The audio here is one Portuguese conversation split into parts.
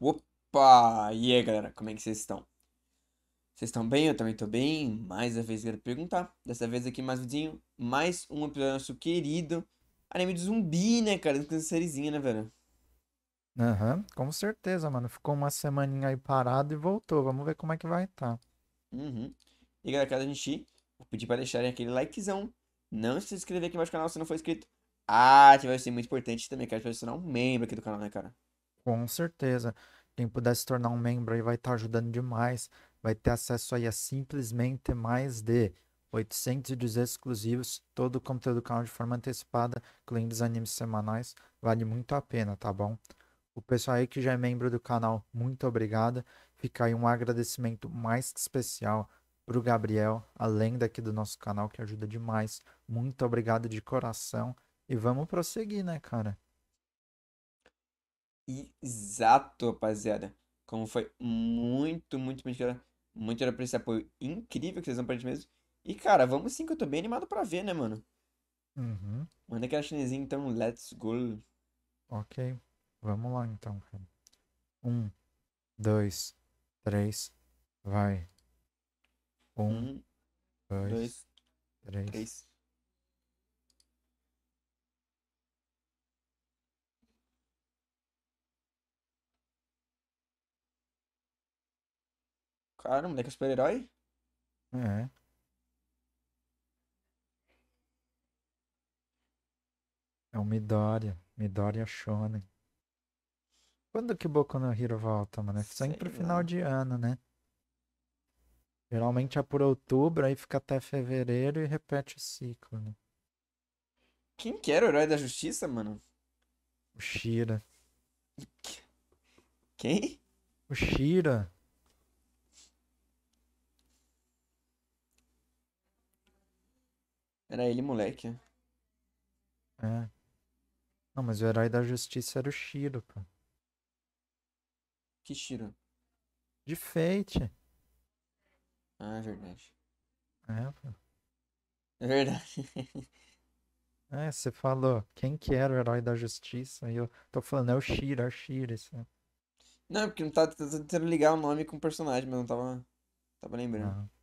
Opa! E aí, galera, como é que vocês estão? Vocês estão bem? Eu também tô bem. Mais uma vez quero perguntar. Dessa vez aqui, mais vidinho, mais um episódio nosso querido anime de zumbi, né, cara? Dessa sériezinha, né, velho? Aham, uhum, com certeza, mano. Ficou uma semaninha aí parado e voltou. Vamos ver como é que vai estar. Tá. Uhum. E galera, caso a gente vou pedir pra deixarem aquele likezão. Não se inscrever aqui embaixo no canal se não for inscrito. Ah, vai ser muito importante também, Quero adicionar se tornar um membro aqui do canal, né, cara? Com certeza. Quem puder se tornar um membro aí vai estar tá ajudando demais. Vai ter acesso aí a simplesmente mais de 800 exclusivos, todo o conteúdo do canal de forma antecipada, incluindo os animes semanais. Vale muito a pena, tá bom? O pessoal aí que já é membro do canal, muito obrigado. Fica aí um agradecimento mais que especial para o Gabriel, além daqui do nosso canal que ajuda demais. Muito obrigado de coração. E vamos prosseguir, né, cara? Exato, rapaziada. Como foi muito, muito, muito, muito era pra esse apoio incrível que vocês dão pra gente mesmo. E, cara, vamos sim, que eu tô bem animado pra ver, né, mano? Uhum. Manda aquela chinesinha, então, let's go. Ok, vamos lá, então, Um, dois, três, vai. Um, um dois, dois, três. três. Cara, moleque é super-herói? É. É o Midoriya. Midoriya Shonen. Quando que o Boku no Hero volta, mano? É sempre pro final de ano, né? Geralmente é por outubro, aí fica até fevereiro e repete o ciclo, né? Quem que era o herói da justiça, mano? O Shira. Quem? O Shira. Era ele, moleque. É. Não, mas o herói da justiça era o Shiro, pô. Que Shiro? De feite, Ah, é verdade. É, pô. É verdade. é, você falou, quem que era o herói da justiça? E eu tô falando, é o Shiro, é o Shiro. Isso. É. Não, é porque não tá tentando ligar o nome com o personagem, mas não tava, tava lembrando. Não.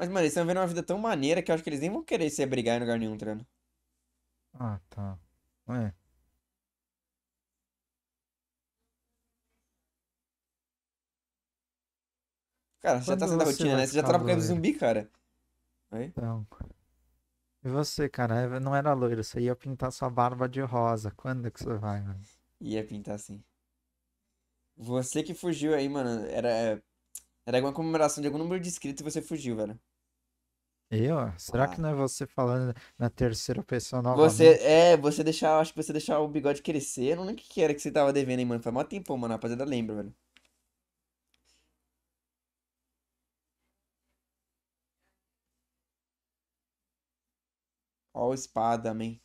Mas, mano, eles estão vendo uma vida tão maneira que eu acho que eles nem vão querer se brigar em lugar nenhum, treino. Tá ah, tá. Ué. Cara, você já tá saindo da rotina, né? Você já tá trabalhando zumbi, cara. Oi? Então. E você, cara? É, não era loiro, você ia pintar sua barba de rosa. Quando é que você vai, mano? Ia pintar assim. Você que fugiu aí, mano. Era. Era alguma comemoração de algum número de inscritos e você fugiu, velho. Eu? Será ah. que não é você falando na terceira pessoa novamente? Você, é, você deixar, acho que você deixar o bigode crescer. Eu não lembro o que era que você tava devendo, hein, mano. Faz mó tempo, mano. Rapaziada, lembra, velho. Ó, espada, amém.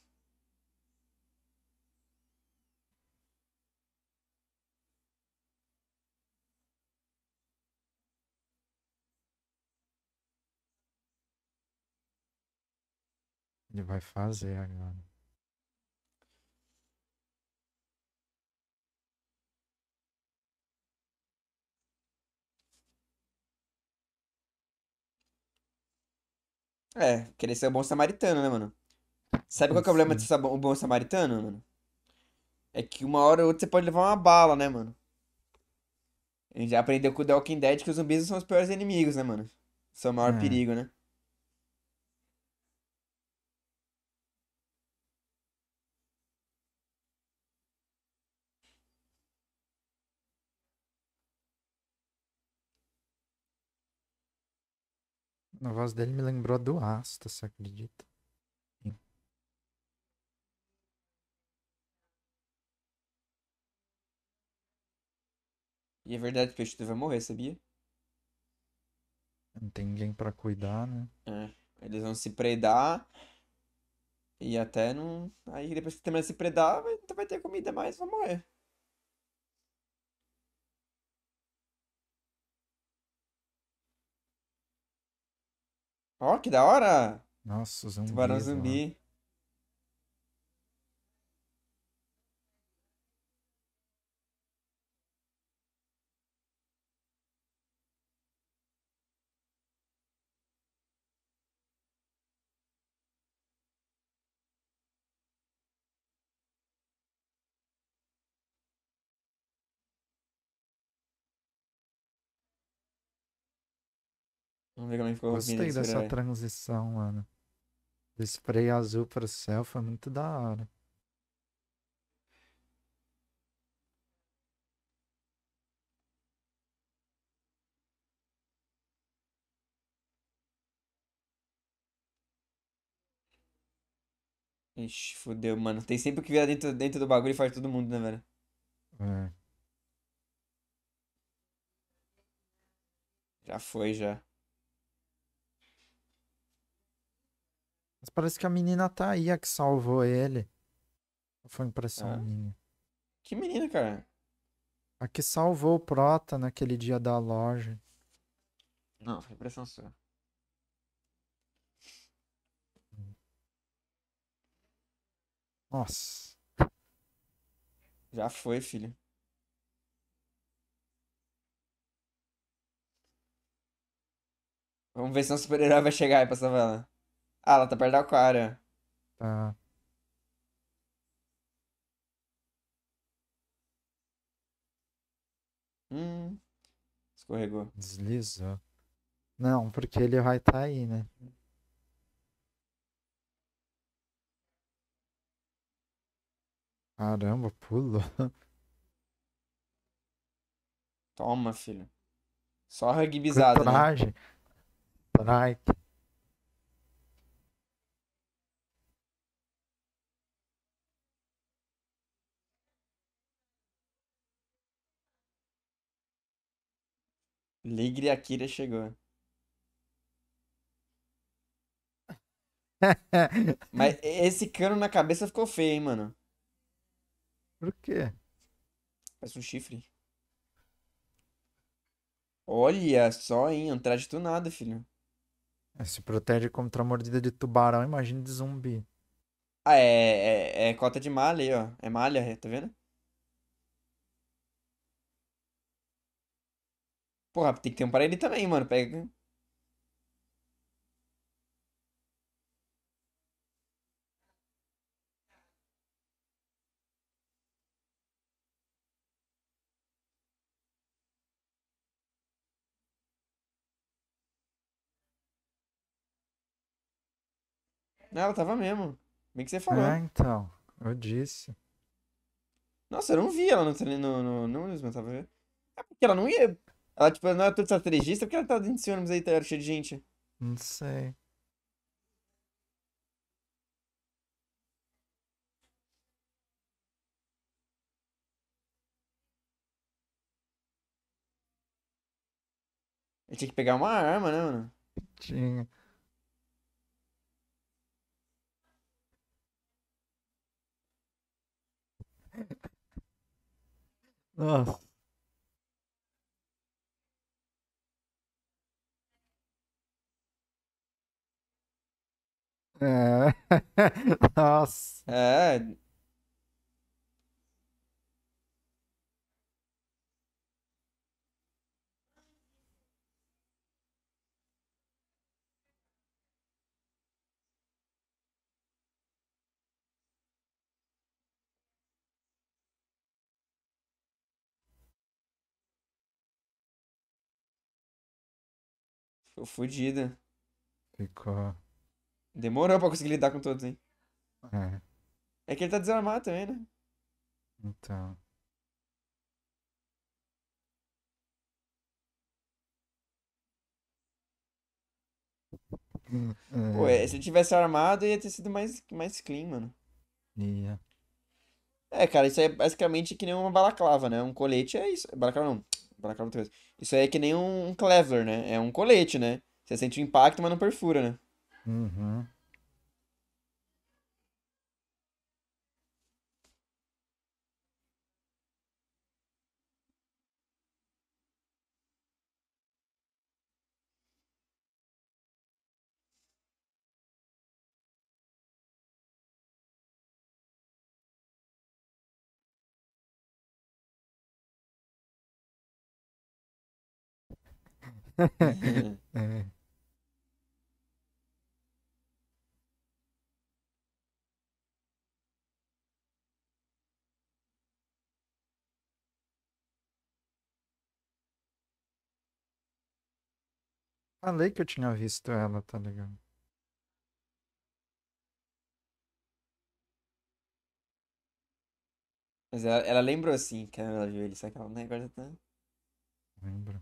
Ele vai fazer agora. É, querer ser é o bom samaritano, né, mano? Sabe qual é o problema de ser o bom samaritano, mano? É que uma hora ou outra você pode levar uma bala, né, mano? A gente já aprendeu com o The Walking Dead que os zumbis são os piores inimigos, né, mano? São o maior é. perigo, né? A voz dele me lembrou do Asta, você acredita? E é verdade que o peixe vai morrer, sabia? Não tem ninguém pra cuidar, né? É. Eles vão se predar. E até não. Aí depois que terminar de se predar, vai, vai ter comida mais, vai morrer. Ó, oh, que da hora! Nossa, zumbi. Tubarão zumbi. É ficou Gostei dessa transição, mano. Do spray azul pro céu foi muito da hora. Ixi, fudeu, mano. Tem sempre que virar dentro, dentro do bagulho e faz todo mundo, né, velho? É. Já foi, já. Mas parece que a menina tá aí, a que salvou ele. Foi impressão ah? minha. Que menina, cara? A que salvou o Prota naquele dia da loja. Não, foi impressão sua. Nossa. Já foi, filho. Vamos ver se um super-herói vai chegar aí pra salvar ela. Ah, ela tá perto da Aquária. Tá. Hum. Escorregou. Deslizou. Não, porque ele vai estar tá aí, né? Caramba, pulou. Toma, filho. Só rugbyzada, né? Traje. Trike. Ligre Akira chegou. Mas esse cano na cabeça ficou feio, hein, mano? Por quê? Parece um chifre. Olha só, hein? Um traje tunado, filho. É, se protege contra a mordida de tubarão, imagina de zumbi. Ah, é, é, é cota de malha aí, ó. É malha, tá vendo? Porra, tem que ter um para ele também, mano. Pega. Não, ela tava mesmo. Bem que você falou. Ah, então. Eu disse. Nossa, eu não vi ela no não no, no, no, no tava vendo. É porque ela não ia ela, tipo, não é tudo estrategista porque ela tá dentro desse ônibus aí, tá cheio de gente. Não sei. Eu tinha que pegar uma arma, né, mano? Tinha. Nossa. É. Nossa. É. Ficou fodida. Ficou. Demorou pra conseguir lidar com todos, hein? É. É que ele tá desarmado também, né? Então. Pô, é, se ele tivesse armado, ia ter sido mais, mais clean, mano. Ia. É, cara, isso é basicamente que nem uma balaclava, né? Um colete é isso. Balaclava não. Balaclava outra coisa. Isso aí é que nem um, um Clever, né? É um colete, né? Você sente o impacto, mas não perfura, né? Mm-hmm. Falei que eu tinha visto ela, tá ligado? Mas ela, ela lembrou sim que ela viu ele, só que ela não agora tá. Lembro.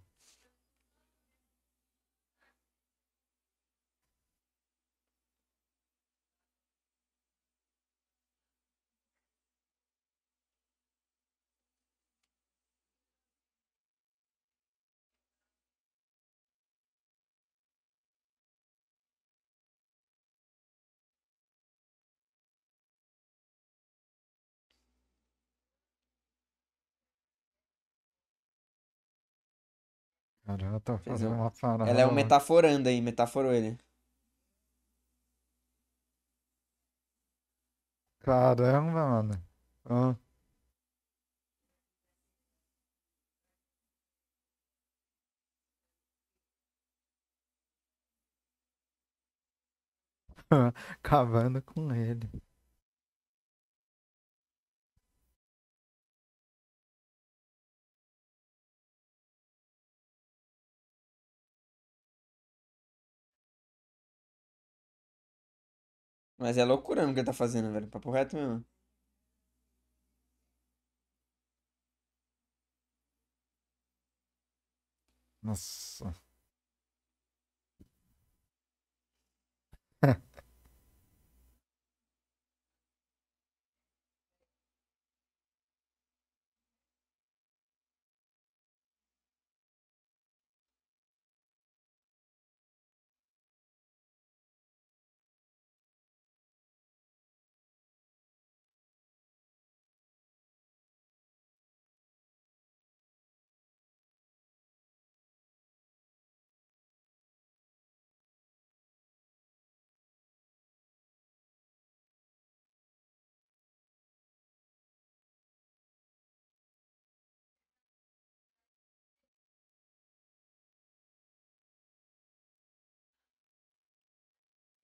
Caramba, tá fazendo uma parada. Ela é um metaforando aí, metaforou ele. Caramba, mano. Ah. Cavando com ele. Mas é loucura o que ele tá fazendo, velho. Papo reto mesmo. Nossa.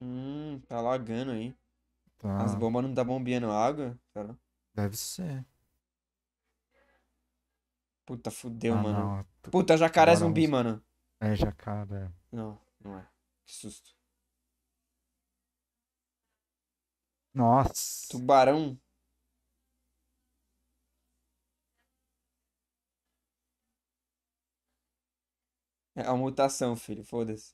Hum, tá lagando aí. Tá. As bombas não tá bombeando água, cara? Deve ser. Puta, fudeu, ah, mano. Não, Puta, jacaré Agora zumbi, mano. É jacaré. Não, não é. Que susto. Nossa. Tubarão. É a mutação, filho. Foda-se.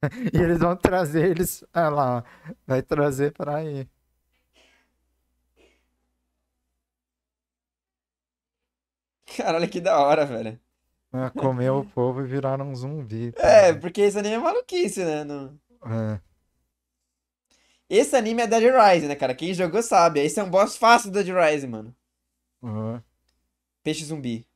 e eles vão trazer eles. Olha lá, vai trazer pra aí. Caralho, que da hora, velho. Ah, comeu o povo e viraram um zumbi. É, porque esse anime é maluquice, né? Não... É. Esse anime é da Rising né, cara? Quem jogou sabe. Esse é um boss fácil da Rising mano. Uhum. Peixe zumbi.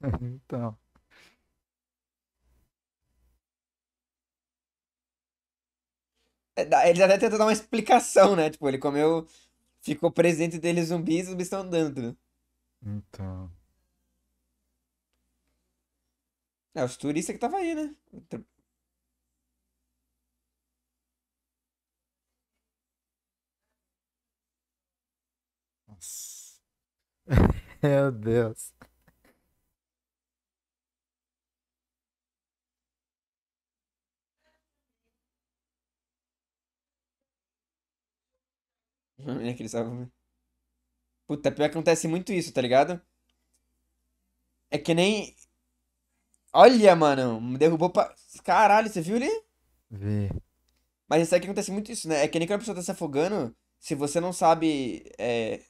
então. Eles até tentam dar uma explicação, né? Tipo, ele comeu. Ficou presente dele zumbis e zumbis estão andando. Então. É, os turistas que estavam aí, né? Nossa. Meu Deus. Uhum. Né, ele salve. Puta, pior que acontece muito isso, tá ligado? É que nem. Olha, mano, derrubou pra. Caralho, você viu ali? Vê. Mas isso aqui acontece muito isso, né? É que nem quando a pessoa tá se afogando, se você não sabe. É...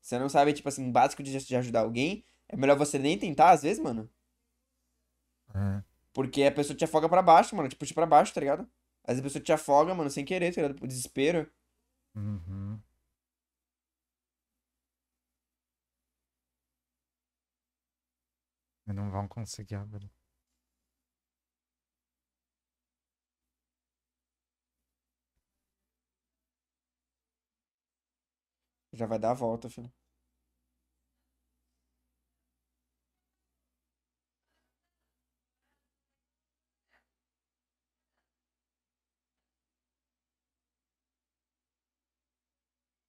Você não sabe, tipo assim, básico de, ajudar alguém, é melhor você nem tentar, às vezes, mano. É. Porque a pessoa te afoga pra baixo, mano. Te puxa pra baixo, tá ligado? Às vezes a pessoa te afoga, mano, sem querer, tá ligado? Por desespero. Uhum. E não vão conseguir abrir. Já vai dar a volta, filho.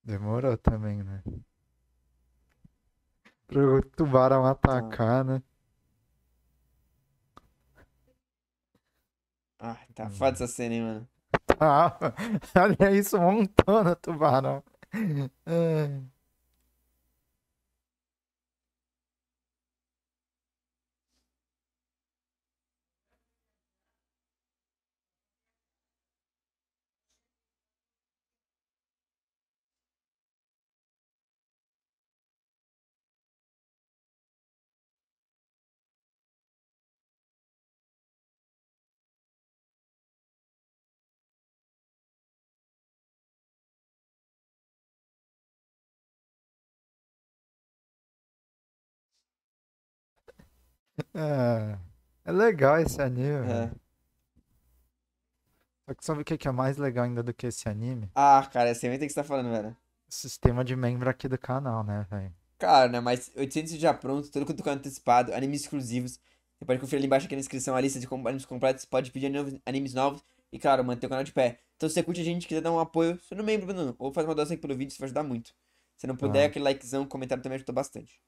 Demorou também, né? Pro tubarão tá. atacar, né? Ah, tá hum. foda essa cena, hein, mano? Tá. Olha isso, montando tubarão. É, é legal esse anime. É. Só que sabe o que é mais legal ainda do que esse anime? Ah, cara, você nem tem que estar falando, velho. sistema de membro aqui do canal, né, velho? Cara, né, mas 800 já pronto, todo quanto é antecipado, animes exclusivos. Você pode conferir ali embaixo aqui na descrição a lista de animes completos, pode pedir animes novos e, claro, manter o canal de pé. Então, se você curte a gente, quiser dar um apoio, se não é membro, Bruno, ou faz uma doação aqui pelo vídeo, isso vai ajudar muito. Se não puder, ah. aquele likezão, comentário também ajuda bastante.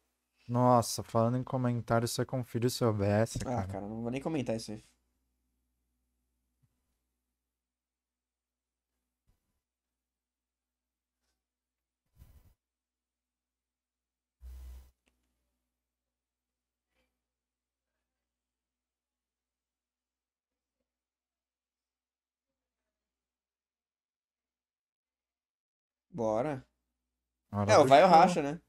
Nossa, falando em comentário, você confira se soubesse. Cara. Ah, cara, não vou nem comentar isso aí. Bora. Hora é, o vai o racha, né?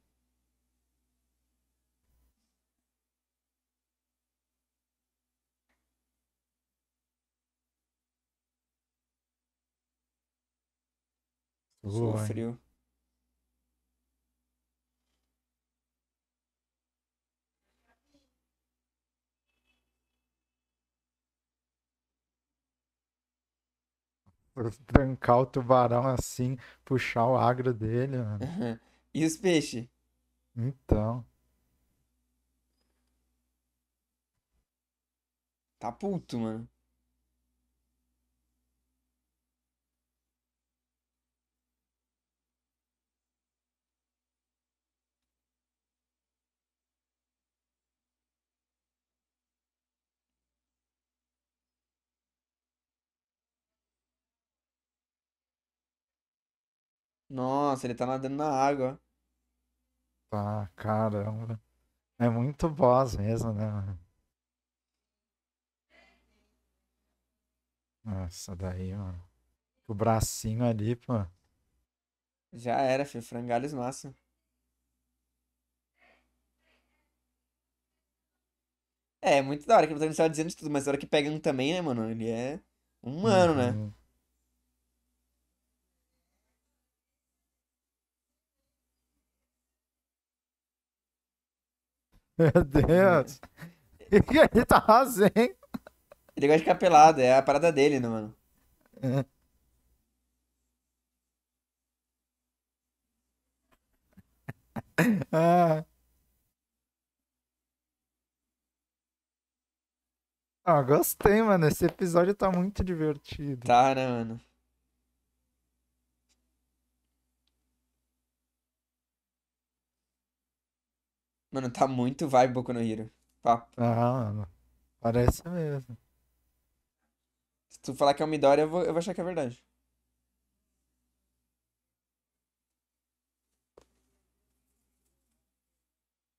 Boa. Sofreu. Trancar o tubarão assim, puxar o agro dele, mano. Uhum. E os peixes? Então. Tá puto, mano. Nossa, ele tá nadando na água. Tá, caramba. É muito boss mesmo, né? Nossa, daí, mano. O bracinho ali, pô. Já era, filho. Frangalhos massa. É, é muito da hora que o tá dizendo isso tudo, mas na hora que pegam também, né, mano? Ele é humano, né? uhum. né? Meu Deus. ele tá raso, Ele gosta de ficar pelado, é a parada dele, né, mano? É. ah. Ah, gostei, mano. Esse episódio tá muito divertido. Tá, né, mano? Mano, tá muito vibe Boku no Hero. Papo. Ah, mano. Parece mesmo. Se tu falar que é um Midori, eu vou, eu vou achar que é verdade.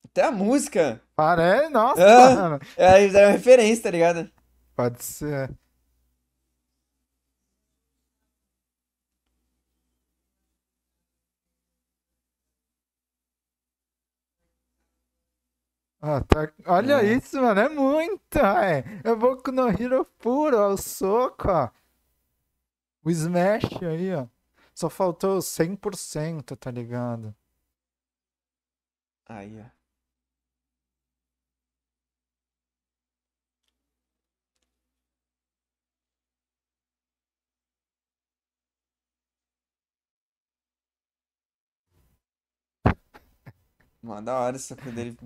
Até a música. Parece, nossa, ah, mano. É, é referência, tá ligado? Pode ser. Ah, tá. Olha é. isso, mano. É muito. É. Eu vou com o Hero puro, ao é soco, ó. O Smash aí, ó. Só faltou 100%, tá ligado? Aí, ó. Mano, da hora essa coisa dele.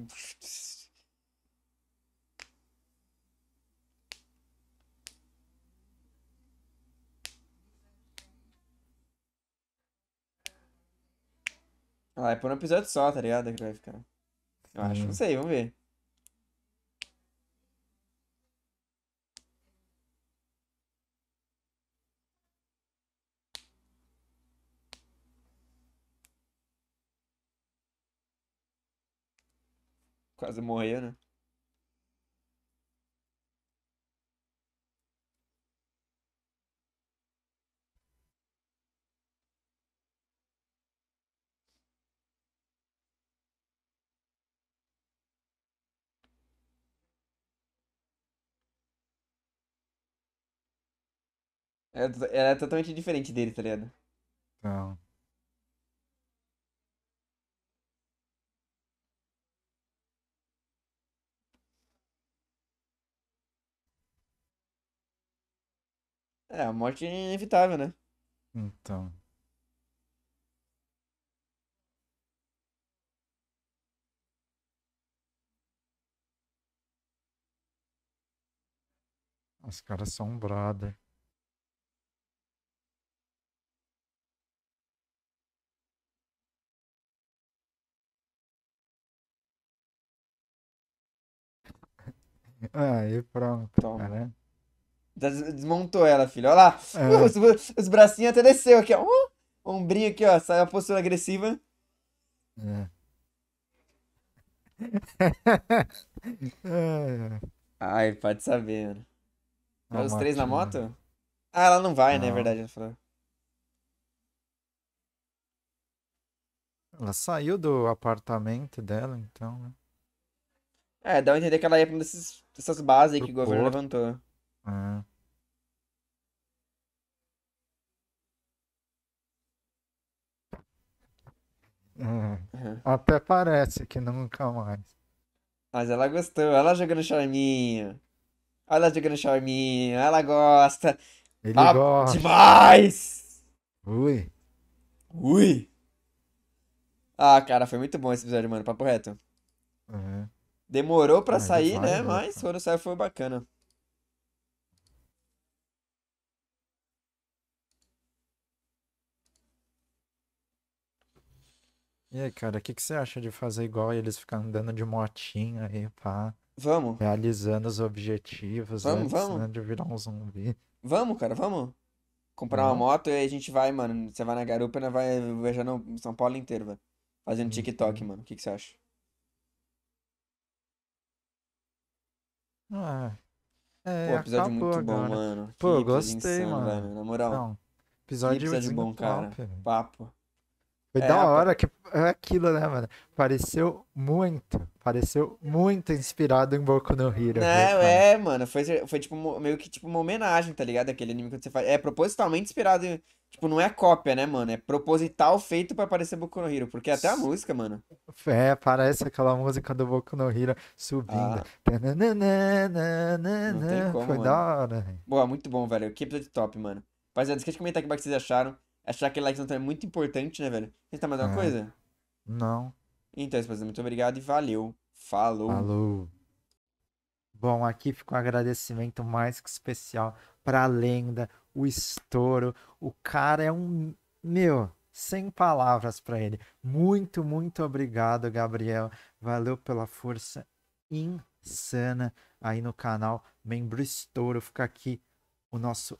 Ah, é por um episódio só, tá ligado? Que vai ficar. Eu acho, hum. não uhum. sei, vamos ver. quase morreu, né? Ela é, é totalmente diferente dele, tá ligado? Não. É, a morte é inevitável, né? Então. Os caras são um Aí ah, pronto, Toma. cara. Né? Desmontou ela, filho. Olha lá. É. Uh, os, os bracinhos até desceu aqui, ó. Uh, ombrinho aqui, ó. Saiu a postura agressiva. É. Ai, pode saber, mano. os três na moto? Né? Ah, ela não vai, né? não. né? É verdade, ela falou. Ela saiu do apartamento dela, então, né? É, dá pra entender que ela ia pra uma dessas, bases que o governo levantou. Ah. Uhum. Até parece que nunca mais. Mas ela gostou, ela jogando charminho. Olha ela jogando charminho, ela gosta. Ele ah, gosta. Demais! Ui. Ui. Ah, cara, foi muito bom esse episódio, mano. Papo reto. Uhum. Demorou pra é sair, né? Mas quando saiu foi bacana. E aí, cara, o que, que você acha de fazer igual eles ficar andando de motinha aí, pá? Vamos. Realizando os objetivos vamos, antes, vamos. Né, de virar um zumbi. Vamos, cara, vamos. Comprar uma moto e a gente vai, mano. Você vai na garupa e vai viajando São Paulo inteiro, velho. Fazendo uhum. TikTok, mano. O que, que você acha? Ah, é, Pô, episódio muito bom, mano. Pô, que gostei, insano, mano. Véio, na moral. Não, episódio, que episódio bom, cara. Papo. Foi é, da hora que é aquilo, né, mano? Pareceu muito, pareceu muito inspirado em Boku no Hero. Não, é, é, mano, foi, foi tipo meio que tipo uma homenagem, tá ligado? Aquele anime que você faz. É propositalmente inspirado em... Tipo, não é cópia, né, mano? É proposital feito para parecer Boku no Hero, porque até a música, mano. É, parece aquela música do Boku no Hero subindo. Ah. Não tem como, Foi mano. da hora. Boa, muito bom, velho. Que episódio top, mano. Rapaziada, esquece de comentar aqui o que vocês acharam. Achar aquele like é muito importante, né, velho? Você tá mais alguma é. coisa? Não. Então, rapaziada, muito obrigado e valeu. Falou. Falou. Bom, aqui fica um agradecimento mais que especial pra lenda, o estouro. O cara é um. Meu, sem palavras para ele. Muito, muito obrigado, Gabriel. Valeu pela força insana aí no canal. Membro Estouro. Fica aqui o nosso